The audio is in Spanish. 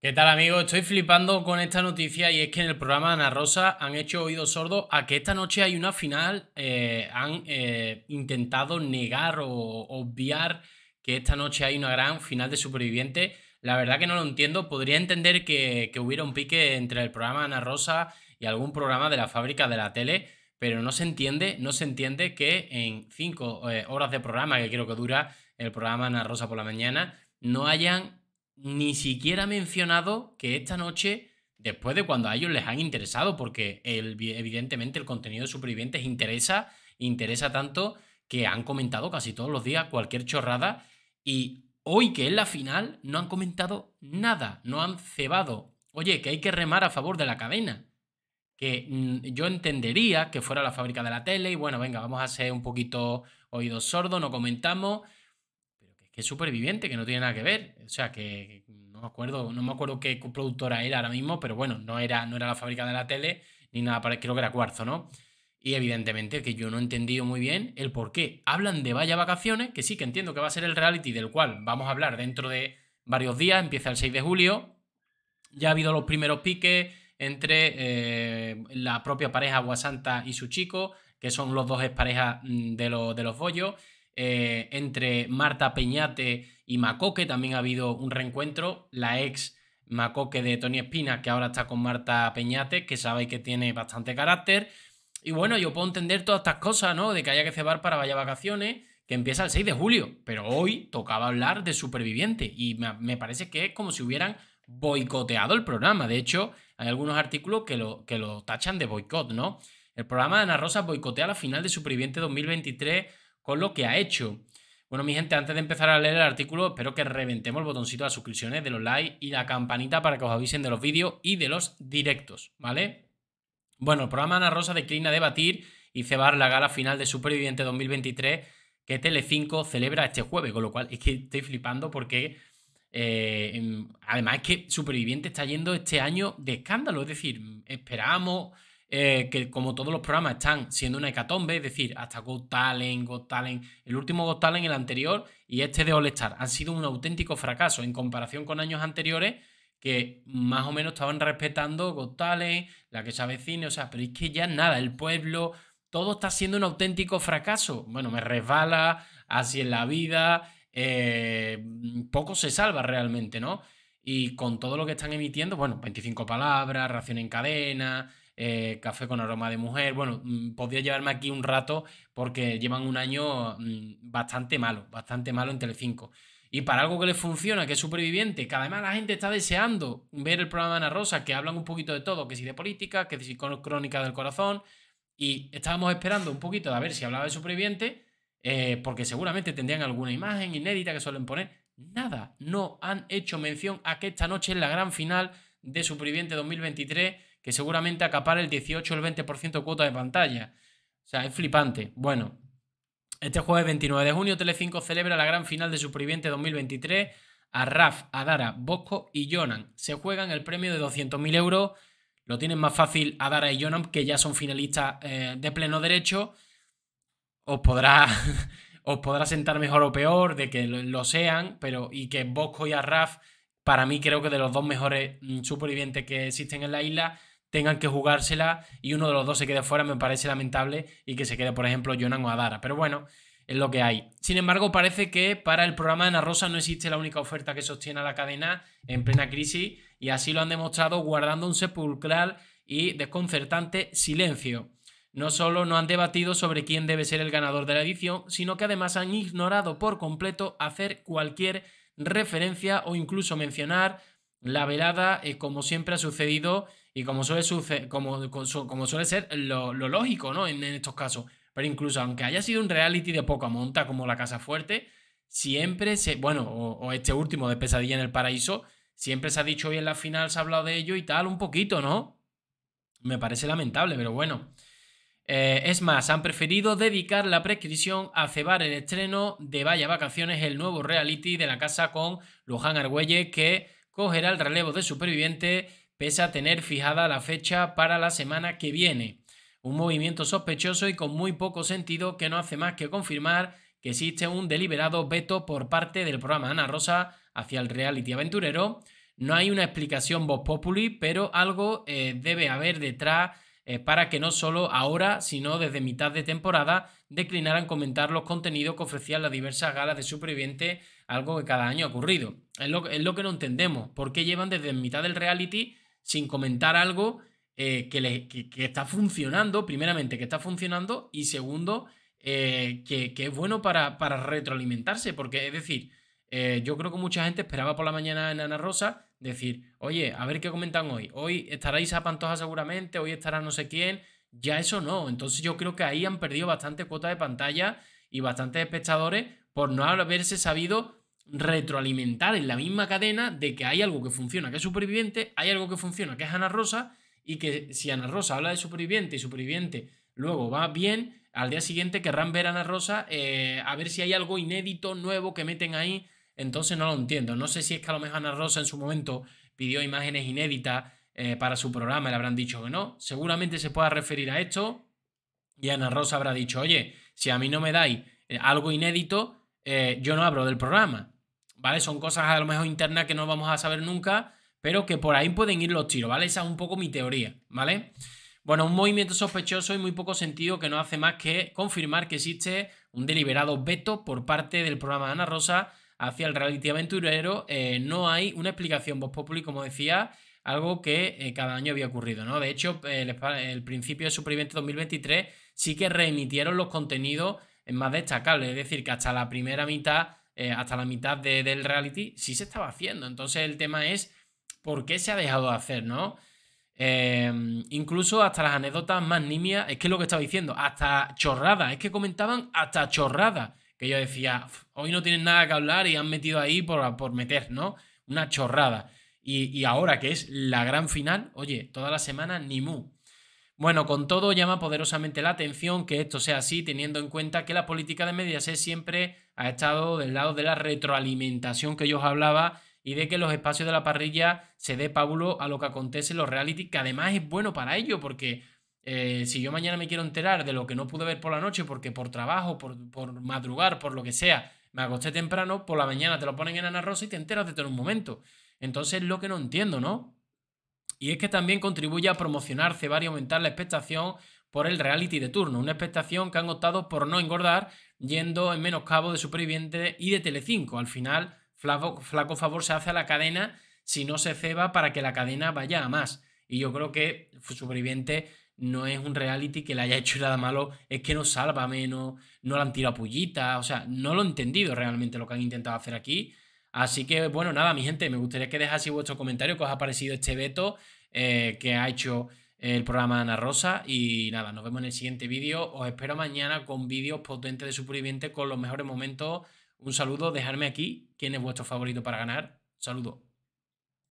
¿Qué tal amigos? Estoy flipando con esta noticia y es que en el programa Ana Rosa han hecho oídos sordos a que esta noche hay una final. Eh, han eh, intentado negar o obviar que esta noche hay una gran final de supervivientes. La verdad que no lo entiendo. Podría entender que, hubiera un pique entre el programa Ana Rosa y algún programa de la fábrica de la tele, pero no se entiende, no se entiende que en cinco eh, horas de programa, que creo que dura el programa Ana Rosa por la mañana, no hayan ni siquiera ha mencionado que esta noche, después de cuando a ellos les han interesado, porque el, evidentemente el contenido de supervivientes interesa, interesa tanto que han comentado casi todos los días cualquier chorrada y hoy que es la final no han comentado nada, no han cebado. Oye, que hay que remar a favor de la cadena. Que mm, yo entendería que fuera la fábrica de la tele y bueno, venga, vamos a ser un poquito oídos sordos, no comentamos es superviviente, que no tiene nada que ver. O sea, que no me acuerdo, no me acuerdo qué productora era ahora mismo, pero bueno, no era, no era la fábrica de la tele ni nada, creo que era cuarzo, ¿no? Y evidentemente que yo no he entendido muy bien el por qué hablan de Vaya Vacaciones, que sí que entiendo que va a ser el reality del cual vamos a hablar dentro de varios días, empieza el 6 de julio. Ya ha habido los primeros piques entre eh, la propia pareja Guasanta y su chico, que son los dos exparejas mm, de, de los bollos. Eh, entre Marta Peñate y Macoque. También ha habido un reencuentro. La ex Macoque de Tony Espina, que ahora está con Marta Peñate, que sabéis que tiene bastante carácter. Y bueno, yo puedo entender todas estas cosas, ¿no? De que haya que cebar para vaya vacaciones, que empieza el 6 de julio. Pero hoy tocaba hablar de superviviente. Y me parece que es como si hubieran boicoteado el programa. De hecho, hay algunos artículos que lo, que lo tachan de boicot, ¿no? El programa de Ana Rosa boicotea la final de Superviviente 2023 con lo que ha hecho. Bueno, mi gente, antes de empezar a leer el artículo, espero que reventemos el botoncito de suscripciones, de los likes y la campanita para que os avisen de los vídeos y de los directos, ¿vale? Bueno, el programa Ana Rosa declina debatir y cebar la gala final de Superviviente 2023 que Telecinco celebra este jueves, con lo cual es que estoy flipando porque eh, em, además es que Superviviente está yendo este año de escándalo, es decir, esperamos. Eh, que como todos los programas están siendo una hecatombe, es decir, hasta Got Talent, Got Talent, el último Got Talent, el anterior y este de All Star, han sido un auténtico fracaso en comparación con años anteriores que más o menos estaban respetando Got Talent, la que se cine o sea, pero es que ya nada, el pueblo, todo está siendo un auténtico fracaso. Bueno, me resbala, así en la vida, eh, poco se salva realmente, ¿no? Y con todo lo que están emitiendo, bueno, 25 palabras, reacción en cadena, eh, café con aroma de mujer. Bueno, mm, podría llevarme aquí un rato porque llevan un año mm, bastante malo, bastante malo en Telecinco. Y para algo que les funciona, que es superviviente, vez más la gente está deseando ver el programa de Ana Rosa, que hablan un poquito de todo, que si de política, que si crónica del corazón, y estábamos esperando un poquito de a ver si hablaba de superviviente, eh, porque seguramente tendrían alguna imagen inédita que suelen poner. Nada, no han hecho mención a que esta noche es la gran final de Superviviente 2023 que seguramente acapara el 18 o el 20% de cuota de pantalla. O sea, es flipante. Bueno, este jueves 29 de junio, Tele5 celebra la gran final de Superviviente 2023. A Raf, Adara, Bosco y Jonan se juegan el premio de 200.000 euros. Lo tienen más fácil Adara y Jonan, que ya son finalistas eh, de pleno derecho. Os podrá, os podrá sentar mejor o peor de que lo sean, pero y que Bosco y Raf para mí creo que de los dos mejores mm, supervivientes que existen en la isla, tengan que jugársela y uno de los dos se quede fuera, me parece lamentable y que se quede, por ejemplo, Jonan o Adara. Pero bueno, es lo que hay. Sin embargo, parece que para el programa de Ana Rosa no existe la única oferta que sostiene la cadena en plena crisis y así lo han demostrado guardando un sepulcral y desconcertante silencio. No solo no han debatido sobre quién debe ser el ganador de la edición, sino que además han ignorado por completo hacer cualquier referencia o incluso mencionar la velada, eh, como siempre ha sucedido y como suele, como, suele ser lo, lógico, ¿no? En, estos casos. Pero incluso aunque haya sido un reality de poca monta como La Casa Fuerte, siempre se. Bueno, o, este último de Pesadilla en el Paraíso, siempre se ha dicho hoy en la final, se ha hablado de ello y tal, un poquito, ¿no? Me parece lamentable, pero bueno. Eh, es más, han preferido dedicar la prescripción a cebar el estreno de Vaya Vacaciones, el nuevo reality de la casa con Luján Argüelles, que cogerá el relevo de superviviente pese a tener fijada la fecha para la semana que viene. Un movimiento sospechoso y con muy poco sentido que no hace más que confirmar que existe un deliberado veto por parte del programa Ana Rosa hacia el reality aventurero. No hay una explicación voz populi, pero algo eh, debe haber detrás eh, para que no solo ahora, sino desde mitad de temporada, declinaran comentar los contenidos que ofrecían las diversas galas de supervivientes, algo que cada año ha ocurrido. es lo que no entendemos. ¿Por qué llevan desde mitad del reality sin comentar algo eh, que, está funcionando, primeramente que está funcionando y segundo eh, que, es bueno para, retroalimentarse, porque es decir, eh, yo creo que mucha gente esperaba por la mañana en Ana Rosa decir, oye, a ver qué comentan hoy, hoy estará Isa Pantoja seguramente, hoy estará no sé quién, ya eso no, entonces yo creo que ahí han perdido bastante cuota de pantalla y bastantes espectadores por no haberse sabido retroalimentar en la misma cadena de que hay algo que funciona que es superviviente, hay algo que funciona que es Ana Rosa, y que si Ana Rosa habla de superviviente y superviviente luego va bien, al día siguiente querrán ver a Ana Rosa eh, a ver si hay algo inédito, nuevo que meten ahí. Entonces no lo entiendo. No sé si es que a lo mejor Ana Rosa en su momento pidió imágenes inéditas eh, para su programa y le habrán dicho que no. Seguramente se pueda referir a esto y Ana Rosa habrá dicho, oye, si a mí no me dais eh, algo inédito, yo no hablo del programa. ¿vale? Son cosas a lo mejor internas que no vamos a saber nunca, pero que por ahí pueden ir los tiros, ¿vale? Esa es un poco mi teoría, ¿vale? Bueno, un movimiento sospechoso y muy poco sentido que no hace más que confirmar que existe un deliberado veto por parte del programa de Ana Rosa hacia el reality aventurero. Eh, no hay una explicación voz populi, como decía, algo que eh, cada año había ocurrido, ¿no? De hecho, el, principio de Superviviente 2023 sí que reemitieron los contenidos más destacables, es decir, que hasta la primera mitad eh, hasta la mitad de, del reality, sí se estaba haciendo. Entonces el tema es por qué se ha dejado de hacer, ¿no? Eh, incluso hasta las anécdotas más nimias, es que es lo que estaba diciendo, hasta chorrada es que comentaban hasta chorrada que yo decía, hoy no tienen nada que hablar y han metido ahí por, por meter, ¿no? Una chorrada. Y, y, ahora que es la gran final, oye, toda la semana Nimu. Bueno, con todo llama poderosamente la atención que esto sea así, teniendo en cuenta que la política de Mediaset siempre ha estado del lado de la retroalimentación que yo os hablaba y de que los espacios de la parrilla se dé pábulo a lo que acontece en los reality, que además es bueno para ello, porque eh, si yo mañana me quiero enterar de lo que no pude ver por la noche, porque por trabajo, por, madrugar, por lo que sea, me acosté temprano, por la mañana te lo ponen en Ana Rosa y te enteras de todo en un momento. Entonces, lo que no entiendo, ¿no? Y es que también contribuye a promocionar, cebar y aumentar la expectación por el reality de turno, una expectación que han optado por no engordar yendo en menos cabo de Superviviente y de Telecinco. Al final, flaco, flaco favor se hace a la cadena si no se ceba para que la cadena vaya a más. Y yo creo que Superviviente no es un reality que le haya hecho nada malo, es que no salva menos, no le han tirado pullita, o sea, no lo he entendido realmente lo que han intentado hacer aquí. Así que, bueno, nada, mi gente, me gustaría que dejaseis vuestro comentario, que os ha parecido este veto eh, que ha hecho el programa Ana Rosa. Y nada, nos vemos en el siguiente vídeo. Os espero mañana con vídeos potentes de supervivientes con los mejores momentos. Un saludo, dejadme aquí quién es vuestro favorito para ganar. saludo.